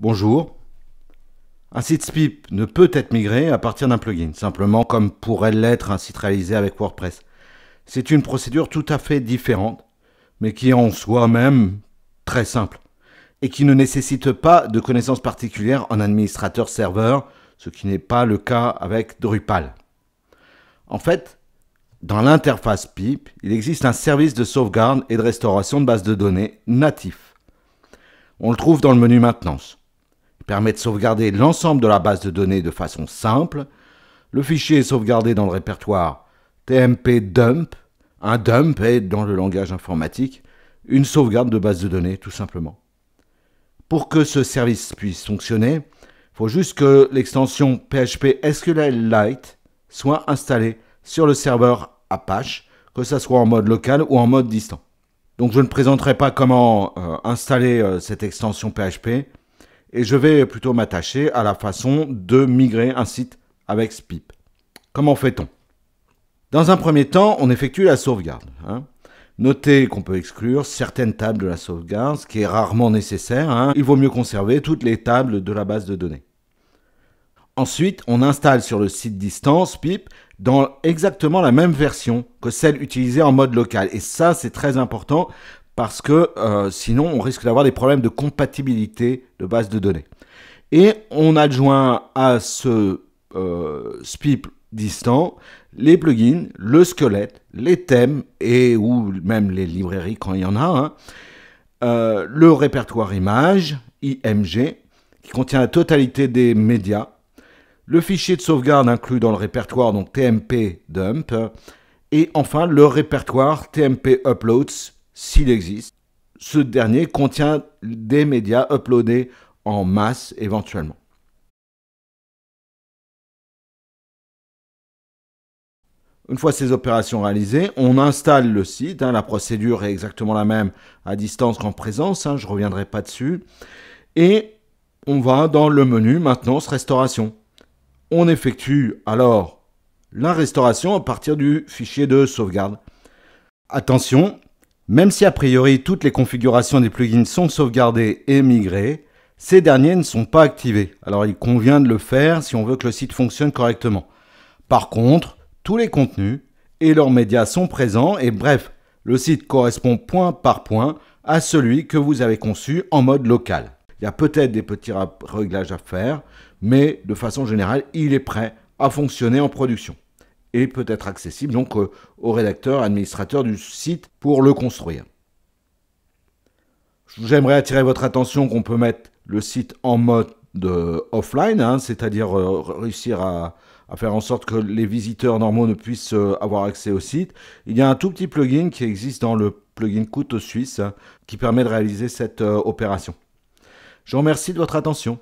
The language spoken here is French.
Bonjour. Un site SPIP ne peut être migré à partir d'un plugin, simplement comme pourrait l'être un site réalisé avec WordPress. C'est une procédure tout à fait différente, mais qui est en soi même très simple, et qui ne nécessite pas de connaissances particulières en administrateur serveur, ce qui n'est pas le cas avec Drupal. En fait, dans l'interface PIP, il existe un service de sauvegarde et de restauration de bases de données natif. On le trouve dans le menu maintenance permet de sauvegarder l'ensemble de la base de données de façon simple. Le fichier est sauvegardé dans le répertoire TMP dump. Un dump est, dans le langage informatique, une sauvegarde de base de données, tout simplement. Pour que ce service puisse fonctionner, il faut juste que l'extension PHP SQLite soit installée sur le serveur Apache, que ce soit en mode local ou en mode distant. Donc je ne présenterai pas comment euh, installer euh, cette extension PHP, et je vais plutôt m'attacher à la façon de migrer un site avec SPIP. Comment fait-on Dans un premier temps, on effectue la sauvegarde. Hein. Notez qu'on peut exclure certaines tables de la sauvegarde, ce qui est rarement nécessaire. Hein. Il vaut mieux conserver toutes les tables de la base de données. Ensuite, on installe sur le site Distance SPIP dans exactement la même version que celle utilisée en mode local. Et ça, c'est très important parce que euh, sinon on risque d'avoir des problèmes de compatibilité de base de données. Et on adjoint à ce euh, SPIP distant les plugins, le squelette, les thèmes et ou même les librairies quand il y en a, hein. euh, le répertoire image, IMG, qui contient la totalité des médias, le fichier de sauvegarde inclus dans le répertoire, donc TMP dump, et enfin le répertoire TMP uploads s'il existe. Ce dernier contient des médias uploadés en masse éventuellement. Une fois ces opérations réalisées, on installe le site. Hein, la procédure est exactement la même à distance qu'en présence. Hein, je ne reviendrai pas dessus. Et on va dans le menu maintenance restauration. On effectue alors la restauration à partir du fichier de sauvegarde. Attention, même si a priori toutes les configurations des plugins sont sauvegardées et migrées, ces derniers ne sont pas activés. Alors il convient de le faire si on veut que le site fonctionne correctement. Par contre, tous les contenus et leurs médias sont présents et bref, le site correspond point par point à celui que vous avez conçu en mode local. Il y a peut-être des petits réglages à faire, mais de façon générale, il est prêt à fonctionner en production et peut être accessible donc euh, aux rédacteurs, administrateurs du site pour le construire. J'aimerais attirer votre attention qu'on peut mettre le site en mode euh, offline, hein, c'est-à-dire euh, réussir à, faire en sorte que les visiteurs normaux ne puissent avoir accès au site. Il y a un tout petit plugin qui existe dans le plugin couteau suisse hein, qui permet de réaliser cette opération. Je vous remercie de votre attention.